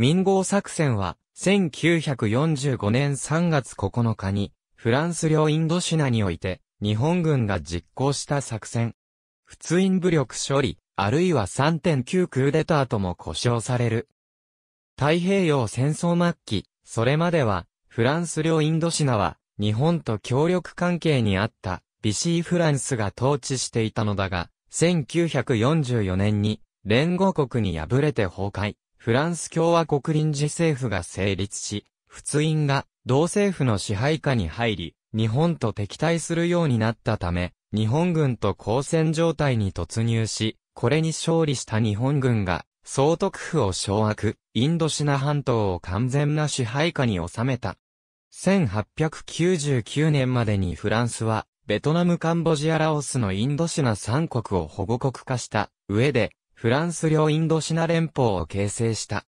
民号作戦は、1945年3月9日に、フランス領インドシナにおいて、日本軍が実行した作戦。普通員武力処理、あるいは3.9クーデターとも呼称される。太平洋戦争末期、それまでは、フランス領インドシナは、日本と協力関係にあった、ビシーフランスが統治していたのだが、1944年に、連合国に敗れて崩壊、フランス共和国臨時政府が成立し、仏印が同政府の支配下に入り、日本と敵対するようになったため、日本軍と交戦状態に突入し、これに勝利した日本軍が、総督府を掌握、インドシナ半島を完全な支配下に収めた。1899年までにフランスは、ベトナムカンボジアラオスのインドシナ3国を保護国化した上で、フランス領インドシナ連邦を形成した。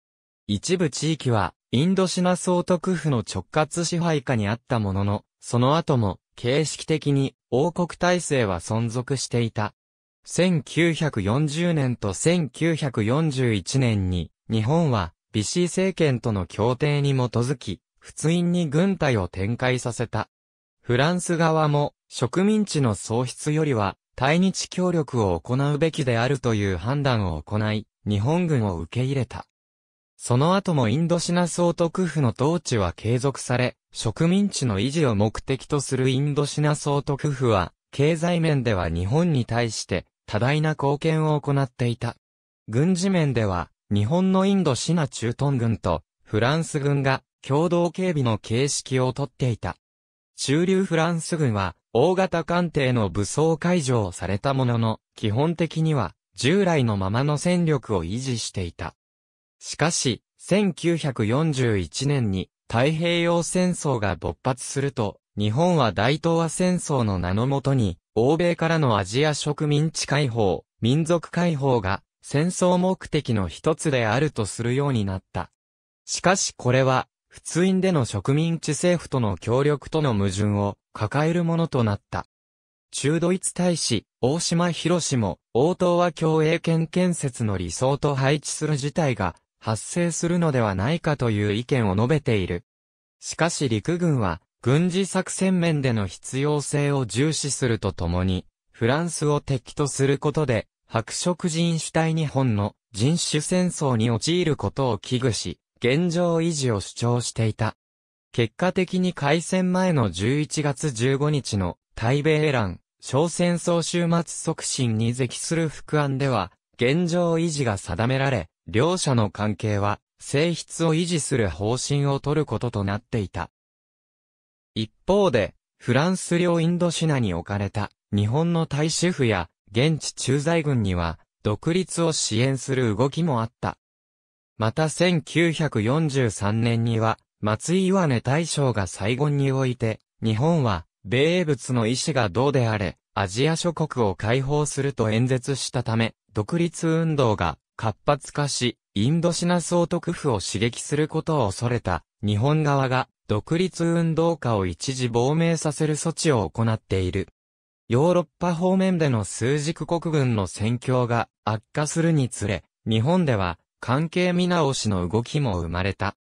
一部地域は、インドシナ総督府の直轄支配下にあったものの、その後も、形式的に、王国体制は存続していた。1940年と1941年に、日本は、ビシー政権との協定に基づき、仏印に軍隊を展開させた。フランス側も、植民地の喪失よりは、対日協力を行うべきであるという判断を行い、日本軍を受け入れた。その後もインドシナ総督府の統治は継続され、植民地の維持を目的とするインドシナ総督府は、経済面では日本に対して多大な貢献を行っていた。軍事面では、日本のインドシナ駐屯軍とフランス軍が共同警備の形式をとっていた。中流フランス軍は、大型艦艇の武装解除をされたものの、基本的には従来のままの戦力を維持していた。しかし、1941年に太平洋戦争が勃発すると、日本は大東亜戦争の名のもとに、欧米からのアジア植民地解放、民族解放が戦争目的の一つであるとするようになった。しかしこれは仏印での植民地政府との協力との矛盾を抱えるものとなった。中ドイツ大使、大島博士も、応答は共栄圏建設の理想と配置する事態が発生するのではないかという意見を述べている。しかし陸軍は、軍事作戦面での必要性を重視するとともに、フランスを敵とすることで、白色人主体日本の人種戦争に陥ることを危惧し、現状維持を主張していた。結果的に開戦前の11月15日の対米乱、小戦争終末促進に適する副案では、現状維持が定められ、両者の関係は、性質を維持する方針を取ることとなっていた。一方で、フランス領インドシナに置かれた日本の大使府や現地駐在軍には独立を支援する動きもあった。また1943年には、松井岩根大将が最後において、日本は、米物の意志がどうであれ、アジア諸国を解放すると演説したため、独立運動が活発化し、インドシナ総督府を刺激することを恐れた、日本側が、独立運動家を一時亡命させる措置を行っている。ヨーロッパ方面での数軸国軍の戦況が悪化するにつれ、日本では関係見直しの動きも生まれた。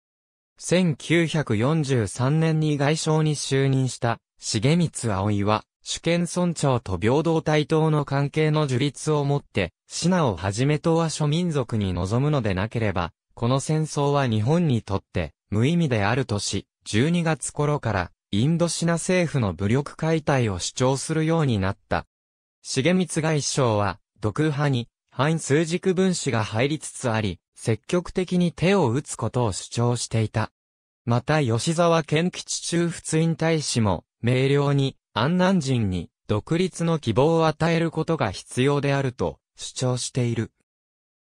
1943年に外相に就任した、重光葵は、主権村長と平等対等の関係の樹立をもって、シナをはじめとは諸民族に望むのでなければ、この戦争は日本にとって無意味であるとし、12月頃からインドシナ政府の武力解体を主張するようになった。重光外相は、独派に反数軸分子が入りつつあり、積極的に手を打つことを主張していた。また吉沢健吉中仏院大使も、明瞭に、安南人に、独立の希望を与えることが必要であると、主張している。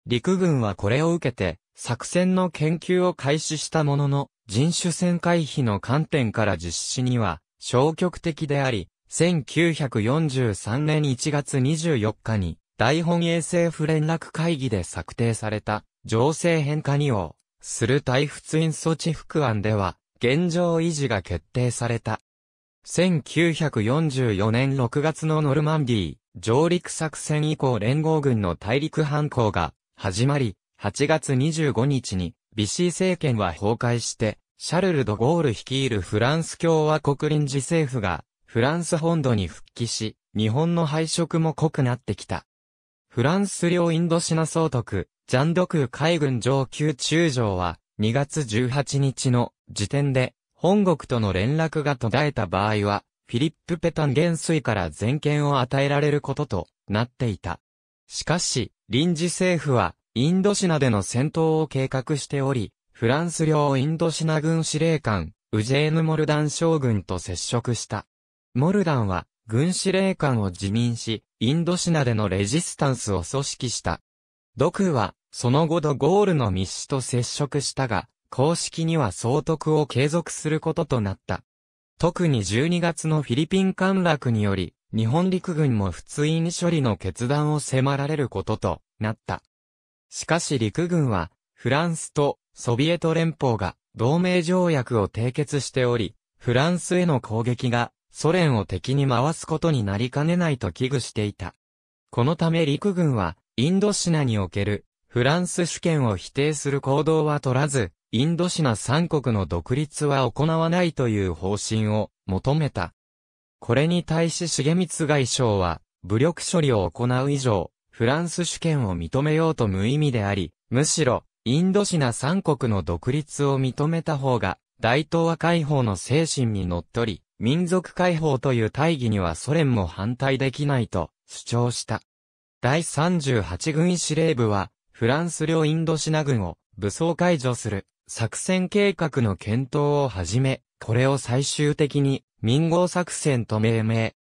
陸軍はこれを受けて、作戦の研究を開始したものの、人種戦回避の観点から実施には、消極的であり、1943年1月24日に、大本営政府連絡会議で策定された情勢変化に応する対仏院措置副案では、現状維持が決定された。1944年6月のノルマンディー上陸作戦以降連合軍の大陸反抗が始まり、8月25日にビシー政権は崩壊して、シャルル・ド・ゴール率いるフランス共和国臨時政府がフランス本土に復帰し、日本の敗色も濃くなってきた。フランス領インドシナ総督、ジャンドク海軍上級中将は、2月18日の時点で、本国との連絡が途絶えた場合は、フィリップ・ペタン元帥から全権を与えられることとなっていた。しかし、臨時政府は、インドシナでの戦闘を計画しており、フランス領インドシナ軍司令官、ウジェーヌ・モルダン将軍と接触した。モルダンは、軍司令官を辞任し、インドシナでのレジスタンスを組織した。ドクは、その後ドゴールの密使と接触したが、公式には総督を継続することとなった。特に12月のフィリピン陥落により、日本陸軍も普通に処理の決断を迫られることとなった。しかし陸軍は、フランスとソビエト連邦が同盟条約を締結しており、フランスへの攻撃がソ連を敵に回すことになりかねないと危惧していた。このため陸軍は、インドシナにおける、フランス主権を否定する行動は取らず、インドシナ三国の独立は行わないという方針を求めた。これに対し重光外相は、武力処理を行う以上、フランス主権を認めようと無意味であり、むしろ、インドシナ三国の独立を認めた方が、大東亜解放の精神にのっとり、民族解放という大義にはソ連も反対できないと主張した。第38軍司令部は、フランス領インドシナ軍を武装解除する作戦計画の検討を始め、これを最終的に民合作戦と命名。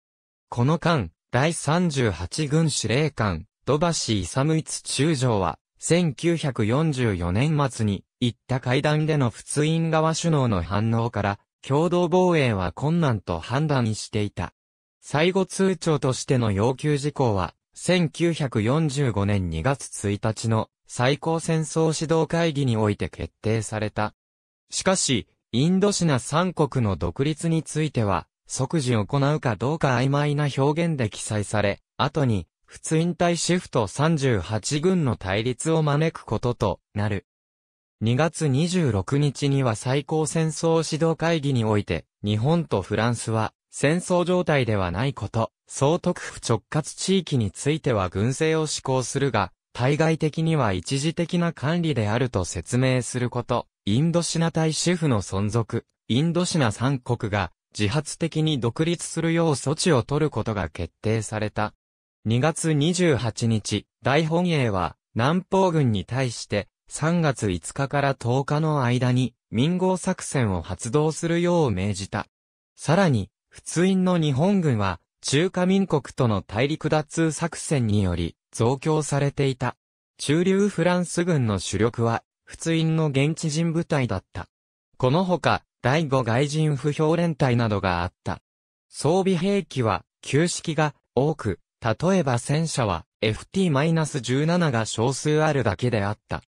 この間、第38軍司令官、サ橋イ一中将は、1944年末に、行った会談での仏印側首脳の反応から、共同防衛は困難と判断していた。最後通帳としての要求事項は、1945年2月1日の最高戦争指導会議において決定された。しかし、インドシナ三国の独立については、即時行うかどうか曖昧な表現で記載され、後に、普通引退シフト38軍の対立を招くこととなる。2月26日には最高戦争指導会議において、日本とフランスは、戦争状態ではないこと、総督府直轄地域については軍政を施行するが、対外的には一時的な管理であると説明すること、インドシナ大主婦の存続、インドシナ三国が自発的に独立するよう措置を取ることが決定された。2月28日、大本営は南方軍に対して3月5日から10日の間に民号作戦を発動するよう命じた。さらに、通印の日本軍は中華民国との大陸脱通作戦により増強されていた。中流フランス軍の主力は、通印の現地人部隊だった。このほか、第五外人不評連隊などがあった。装備兵器は、旧式が多く、例えば戦車は FT-17 が少数あるだけであった。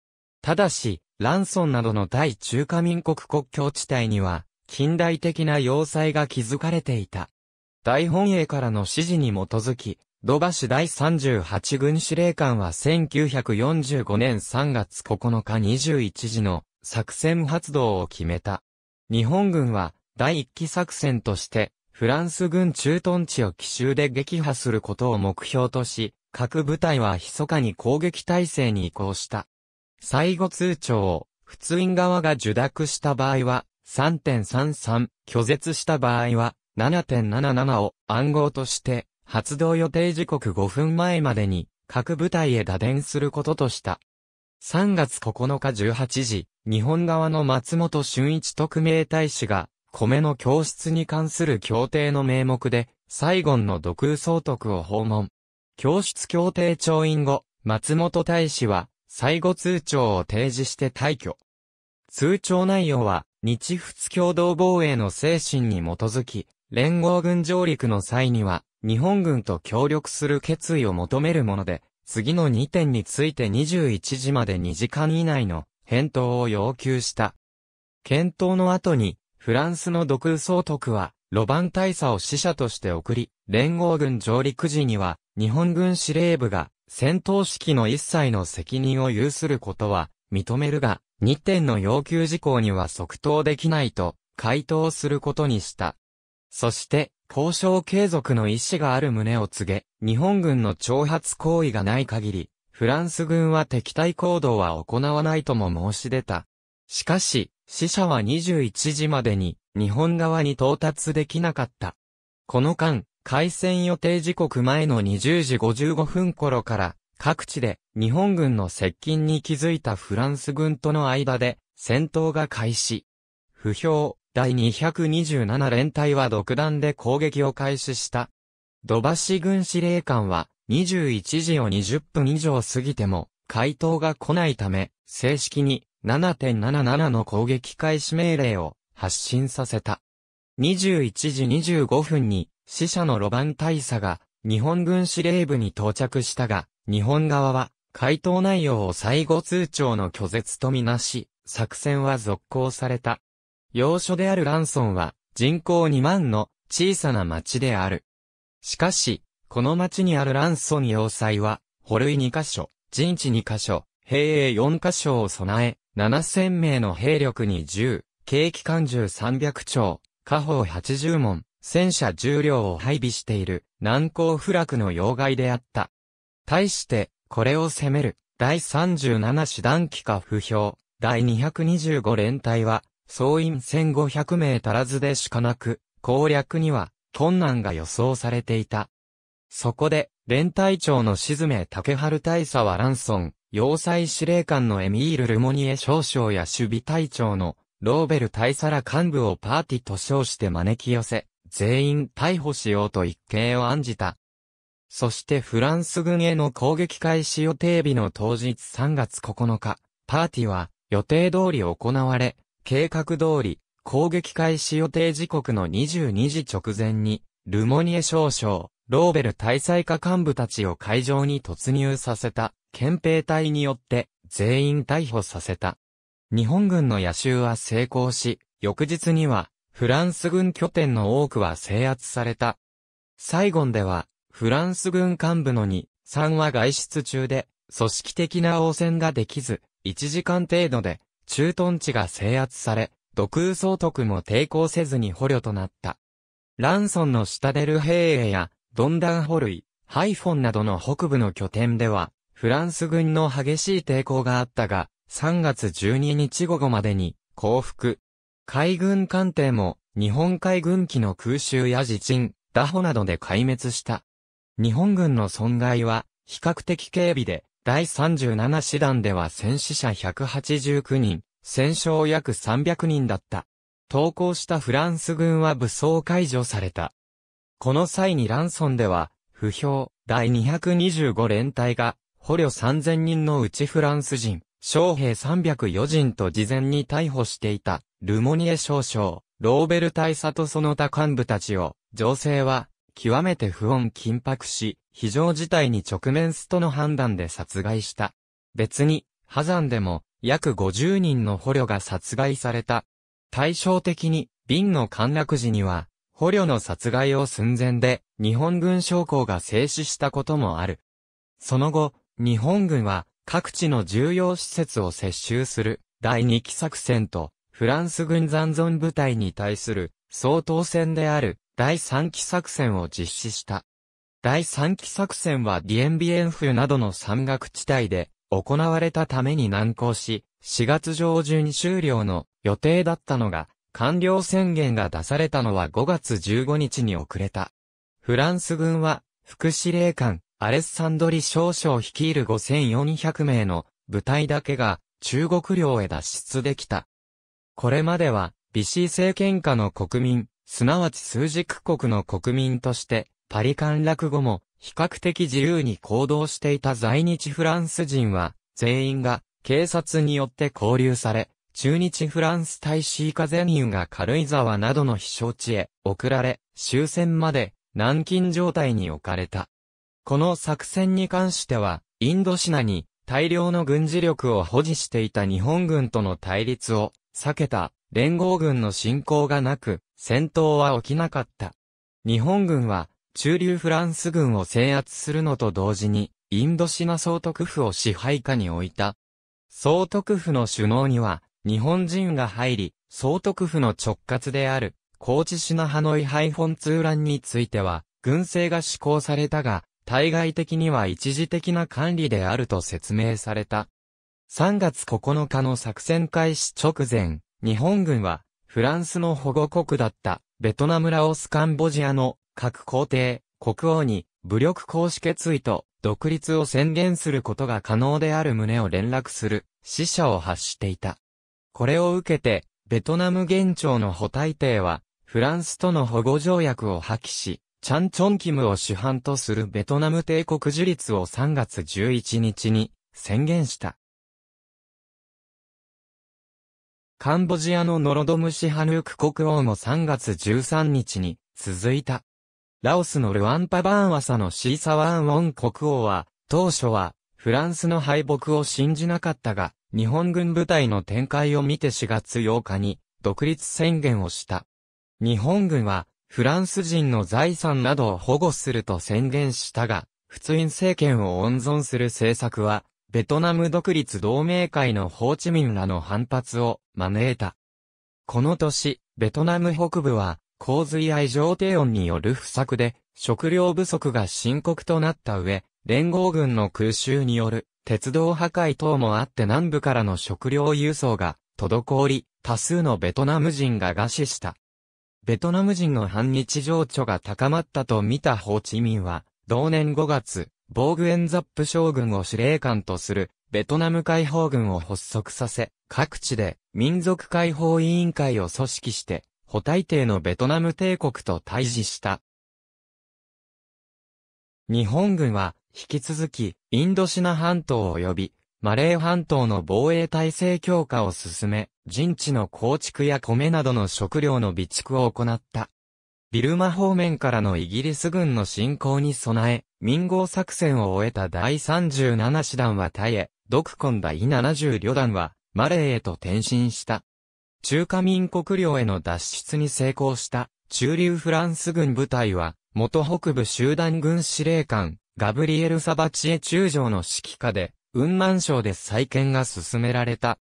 ただし、ランソンなどの大中華民国国境地帯には、近代的な要塞が築かれていた。大本営からの指示に基づき、土橋第38軍司令官は1945年3月9日21時の作戦発動を決めた。日本軍は第1期作戦としてフランス軍駐屯地を奇襲で撃破することを目標とし、各部隊は密かに攻撃態勢に移行した。最後通帳、を普通院側が受諾した場合は、3.33、拒絶した場合は、7.77を暗号として、発動予定時刻5分前までに、各部隊へ打電することとした。3月9日18時、日本側の松本俊一特命大使が、米の教室に関する協定の名目で、サイゴンの独総督を訪問。教室協定調印後、松本大使は、最後通帳を提示して退去。通帳内容は、日仏共同防衛の精神に基づき、連合軍上陸の際には、日本軍と協力する決意を求めるもので、次の2点について21時まで2時間以内の返答を要求した。検討の後に、フランスの独総督は、ロバン大佐を使者として送り、連合軍上陸時には、日本軍司令部が、戦闘指揮の一切の責任を有することは認めるが、2点の要求事項には即答できないと回答することにした。そして、交渉継続の意思がある旨を告げ、日本軍の挑発行為がない限り、フランス軍は敵対行動は行わないとも申し出た。しかし、死者は21時までに日本側に到達できなかった。この間、開戦予定時刻前の20時55分頃から、各地で日本軍の接近に気づいたフランス軍との間で戦闘が開始。不評、第227連隊は独断で攻撃を開始した。土橋軍司令官は21時を20分以上過ぎても回答が来ないため、正式に7.77の攻撃開始命令を発信させた。21時25分に死者の路盤大佐が日本軍司令部に到着したが、日本側は回答内容を最後通帳の拒絶とみなし、作戦は続行された。要所であるランソンは人口2万の小さな町である。しかし、この町にあるランソン要塞は、保類2カ所、陣地2カ所、兵営4カ所を備え、7000名の兵力に10、軽機関銃300丁、下方80門、戦車重量を配備している難攻不落の要害であった。対して、これを攻める第37師団機か不評、第225連隊は、総員1500名足らずでしかなく、攻略には困難が予想されていた。そこで、連隊長の静め竹春大佐はランソン、要塞司令官のエミール・ルモニエ少将や守備隊長のローベル大佐ら幹部をパーティと称して招き寄せ、全員逮捕しようと一計を案じた。そしてフランス軍への攻撃開始予定日の当日3月9日、パーティーは予定通り行われ、計画通り、攻撃開始予定時刻の22時直前に、ルモニエ少将、ローベル大祭下幹部たちを会場に突入させた、憲兵隊によって、全員逮捕させた。日本軍の野襲は成功し、翌日には、フランス軍拠点の多くは制圧された。サイゴンでは、フランス軍幹部の2、3は外出中で、組織的な応戦ができず、1時間程度で、駐屯地が制圧され、独空総督も抵抗せずに捕虜となった。ランソンの下デルヘ衛エや、ドンダンホルイ、ハイフォンなどの北部の拠点では、フランス軍の激しい抵抗があったが、3月12日午後までに、降伏、海軍艦艇も日本海軍機の空襲や地震、打歩などで壊滅した。日本軍の損害は比較的軽微で、第37師団では戦死者189人、戦傷約300人だった。投降したフランス軍は武装解除された。この際にランソンでは、不評、第225連隊が、捕虜3000人のうちフランス人、将兵304人と事前に逮捕していた、ルモニエ少将、ローベル大佐とその他幹部たちを、情勢は、極めて不穏緊迫し、非常事態に直面すとの判断で殺害した。別に、波山でも、約50人の捕虜が殺害された。対照的に、瓶の陥落時には、捕虜の殺害を寸前で、日本軍将校が制止したこともある。その後、日本軍は、各地の重要施設を接収する第2期作戦と、フランス軍残存部隊に対する総統戦である第3期作戦を実施した。第3期作戦はディエンビエンフなどの山岳地帯で行われたために難航し、4月上旬終了の予定だったのが、完了宣言が出されたのは5月15日に遅れた。フランス軍は、副司令官、アレッサンドリ少将率いる5400名の部隊だけが中国領へ脱出できた。これまでは、ビシー政権下の国民、すなわち数軸国の国民として、パリ陥落後も比較的自由に行動していた在日フランス人は、全員が警察によって拘留され、中日フランス大使以下全員が軽井沢などの避暑地へ送られ、終戦まで軟禁状態に置かれた。この作戦に関しては、インドシナに大量の軍事力を保持していた日本軍との対立を避けた連合軍の侵攻がなく、戦闘は起きなかった。日本軍は中流フランス軍を制圧するのと同時に、インドシナ総督府を支配下に置いた。総督府の首脳には、日本人が入り、総督府の直轄である、高知シナハノイハイフォンツーランについては、軍政が施行されたが、対外的には一時的な管理であると説明された。3月9日の作戦開始直前、日本軍は、フランスの保護国だった、ベトナムラオスカンボジアの各皇帝、国王に、武力行使決意と、独立を宣言することが可能である旨を連絡する、死者を発していた。これを受けて、ベトナム現庁の補体帝は、フランスとの保護条約を破棄し、チャンチョンキムを主犯とするベトナム帝国樹立を3月11日に宣言した。カンボジアのノロドムシハヌーク国王も3月13日に続いた。ラオスのルアンパバーンワサのシーサワーンウォン国王は、当初はフランスの敗北を信じなかったが、日本軍部隊の展開を見て4月8日に独立宣言をした。日本軍はフランス人の財産などを保護すると宣言したが、仏印政権を温存する政策は、ベトナム独立同盟会のホーチミンらの反発を招いた。この年、ベトナム北部は、洪水愛情低温による不作で、食料不足が深刻となった上、連合軍の空襲による、鉄道破壊等もあって南部からの食料輸送が、滞り、多数のベトナム人が餓死した。ベトナム人の反日情緒が高まったと見たホーチミンは、同年5月、防具エンザップ将軍を司令官とする、ベトナム解放軍を発足させ、各地で民族解放委員会を組織して、補大帝のベトナム帝国と対峙した。日本軍は、引き続き、インドシナ半島及び、マレー半島の防衛体制強化を進め、陣地の構築や米などの食料の備蓄を行った。ビルマ方面からのイギリス軍の侵攻に備え、民号作戦を終えた第37師団はタイへ、コン第70旅団は、マレーへと転身した。中華民国領への脱出に成功した中流フランス軍部隊は、元北部集団軍司令官、ガブリエル・サバチエ中将の指揮下で、雲南省で再建が進められた。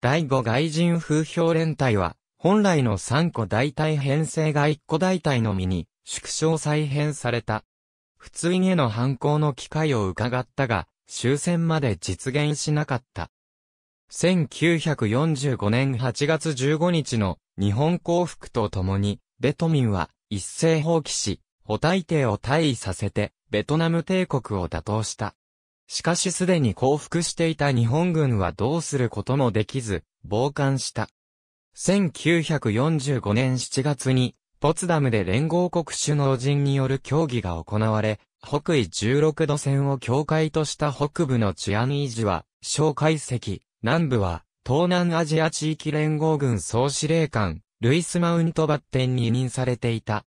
第5外人風評連隊は、本来の3個大隊編成が1個大隊のみに、縮小再編された。普通への反抗の機会を伺ったが、終戦まで実現しなかった。1945年8月15日の日本降伏とともに、ベトミンは一斉放棄し、補大帝を退位させて、ベトナム帝国を打倒した。しかしすでに降伏していた日本軍はどうすることもできず、傍観した。1945年7月に、ポツダムで連合国首脳陣による協議が行われ、北緯16度線を境界とした北部の治安維持は、小介析、南部は、東南アジア地域連合軍総司令官、ルイス・マウントバッテンに任されていた。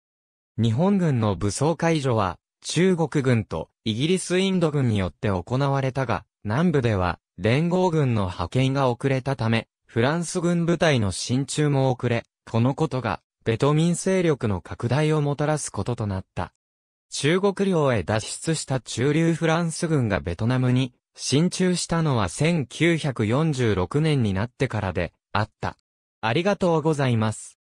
日本軍の武装解除は、中国軍とイギリスインド軍によって行われたが、南部では連合軍の派遣が遅れたため、フランス軍部隊の進駐も遅れ、このことがベトミン勢力の拡大をもたらすこととなった。中国領へ脱出した中流フランス軍がベトナムに進駐したのは1946年になってからであった。ありがとうございます。